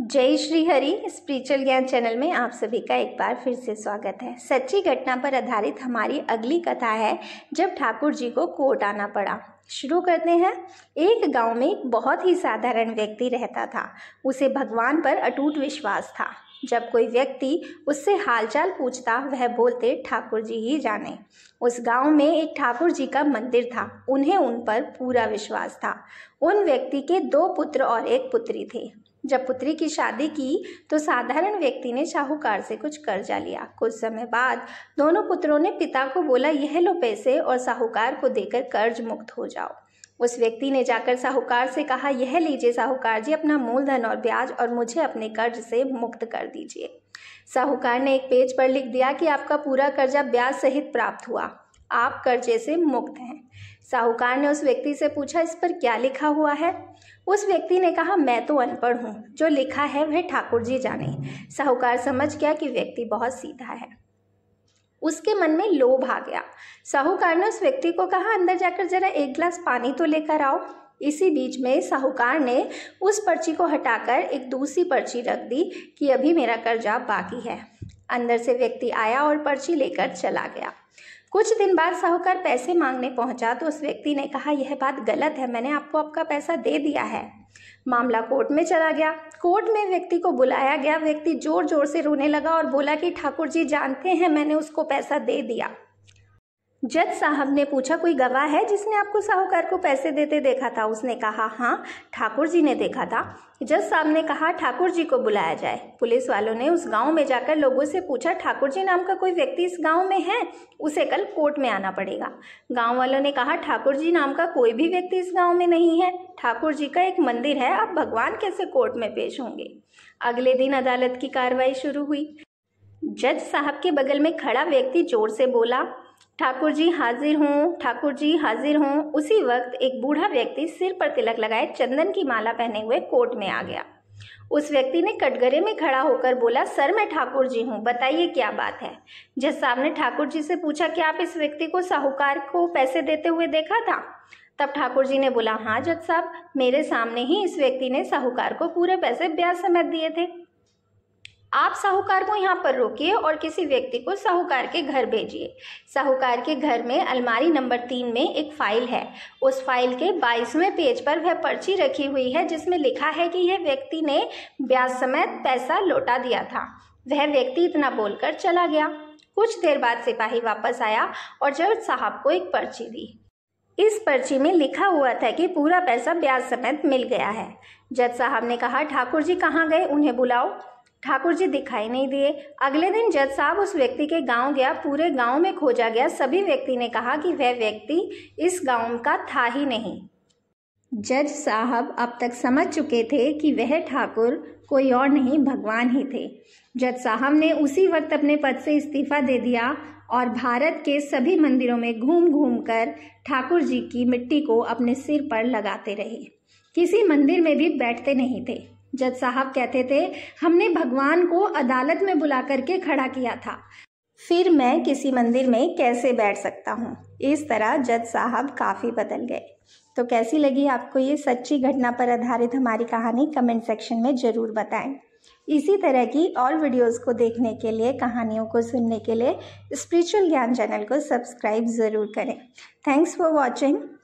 जय श्री हरि स्पिरिचुअल ज्ञान चैनल में आप सभी का एक बार फिर से स्वागत है सच्ची घटना पर आधारित हमारी अगली कथा है जब ठाकुर जी को कोर्ट आना पड़ा शुरू करते हैं एक गांव में एक बहुत ही साधारण व्यक्ति रहता था उसे भगवान पर अटूट विश्वास था जब कोई व्यक्ति उससे हालचाल पूछता वह बोलते ठाकुर जी ही जाने उस गांव में एक ठाकुर जी का मंदिर था उन्हें उन पर पूरा विश्वास था उन व्यक्ति के दो पुत्र और एक पुत्री थे जब पुत्री की शादी की तो साधारण व्यक्ति ने शाहूकार से कुछ कर्जा लिया कुछ समय बाद दोनों पुत्रों ने पिता को बोला यह लो पैसे और साहूकार को देकर कर्ज मुक्त हो जाओ उस व्यक्ति ने जाकर साहूकार से कहा यह लीजिए साहूकार जी अपना मूलधन और ब्याज और मुझे अपने कर्ज से मुक्त कर दीजिए साहूकार ने एक पेज पर लिख दिया कि आपका पूरा कर्जा ब्याज सहित प्राप्त हुआ आप कर्जे से मुक्त हैं साहूकार ने उस व्यक्ति से पूछा इस पर क्या लिखा हुआ है उस व्यक्ति ने कहा मैं तो अनपढ़ हूँ जो लिखा है वह ठाकुर जी जाने साहूकार समझ गया कि व्यक्ति बहुत सीधा है उसके मन में लोभ आ गया साहूकार ने उस व्यक्ति को कहा अंदर जाकर जरा एक गिलास पानी तो लेकर आओ इसी बीच में साहूकार ने उस पर्ची को हटाकर एक दूसरी पर्ची रख दी कि अभी मेरा कर्जा बाकी है अंदर से व्यक्ति आया और पर्ची लेकर चला गया कुछ दिन बाद साहूकार पैसे मांगने पहुंचा तो उस व्यक्ति ने कहा यह बात गलत है मैंने आपको आपका पैसा दे दिया है मामला कोर्ट में चला गया कोर्ट में व्यक्ति को बुलाया गया व्यक्ति जोर जोर से रोने लगा और बोला कि ठाकुर जी जानते हैं मैंने उसको पैसा दे दिया जज साहब ने पूछा कोई गवाह है जिसने आपको साहूकार को पैसे देते देखा था उसने कहा हाँ ठाकुर जी ने देखा था जज साहब ने कहा ठाकुर जी को बुलाया जाए पुलिस वालों ने उस गांव में जाकर लोगों से पूछा ठाकुर जी नाम का कोई व्यक्ति इस गांव में है उसे कल कोर्ट में आना पड़ेगा गांव वालों ने कहा ठाकुर जी नाम का कोई भी व्यक्ति इस गाँव में नहीं है ठाकुर जी का एक मंदिर है अब भगवान कैसे कोर्ट में पेश होंगे अगले दिन अदालत की कार्रवाई शुरू हुई जज साहब के बगल में खड़ा व्यक्ति जोर से बोला ठाकुर जी हाजिर हों ठाकुर जी हाजिर हों उसी वक्त एक बूढ़ा व्यक्ति सिर पर तिलक लगाए चंदन की माला पहने हुए कोर्ट में आ गया उस व्यक्ति ने कटघरे में खड़ा होकर बोला सर मैं ठाकुर जी हूँ बताइए क्या बात है जज साहब ने ठाकुर जी से पूछा कि आप इस व्यक्ति को साहूकार को पैसे देते हुए देखा था तब ठाकुर जी ने बोला हाँ जज साहब मेरे सामने ही इस व्यक्ति ने साहूकार को पूरे पैसे ब्याज समेत दिए थे आप साहूकार को यहाँ पर रोकिए और किसी व्यक्ति को साहूकार के घर भेजिए साहूकार के घर में अलमारी नंबर तीन में एक फ़ाइल है उस फाइल के बाईसवें पेज पर वह पर्ची रखी हुई है जिसमें लिखा है कि यह व्यक्ति ने ब्याज समेत पैसा लौटा दिया था वह व्यक्ति इतना बोलकर चला गया कुछ देर बाद सिपाही वापस आया और जज साहब को एक पर्ची दी इस पर्ची में लिखा हुआ था कि पूरा पैसा ब्याज समेत मिल गया है जज साहब ने कहा ठाकुर जी कहाँ गए उन्हें बुलाओ ठाकुर जी दिखाई नहीं दिए अगले दिन जज साहब उस व्यक्ति के गांव गया पूरे गांव में खोजा गया सभी व्यक्ति ने कहा कि वह व्यक्ति इस गांव का था ही नहीं जज साहब अब तक समझ चुके थे कि वह ठाकुर कोई और नहीं भगवान ही थे जज साहब ने उसी वक्त अपने पद से इस्तीफा दे दिया और भारत के सभी मंदिरों में घूम घूम कर ठाकुर जी की मिट्टी को अपने सिर पर लगाते रहे किसी मंदिर में भी बैठते नहीं थे जज साहब कहते थे हमने भगवान को अदालत में बुला करके खड़ा किया था फिर मैं किसी मंदिर में कैसे बैठ सकता हूँ इस तरह जज साहब काफ़ी बदल गए तो कैसी लगी आपको ये सच्ची घटना पर आधारित हमारी कहानी कमेंट सेक्शन में ज़रूर बताएं इसी तरह की और वीडियोस को देखने के लिए कहानियों को सुनने के लिए स्पिरिचुअल ज्ञान चैनल को सब्सक्राइब ज़रूर करें थैंक्स फॉर वॉचिंग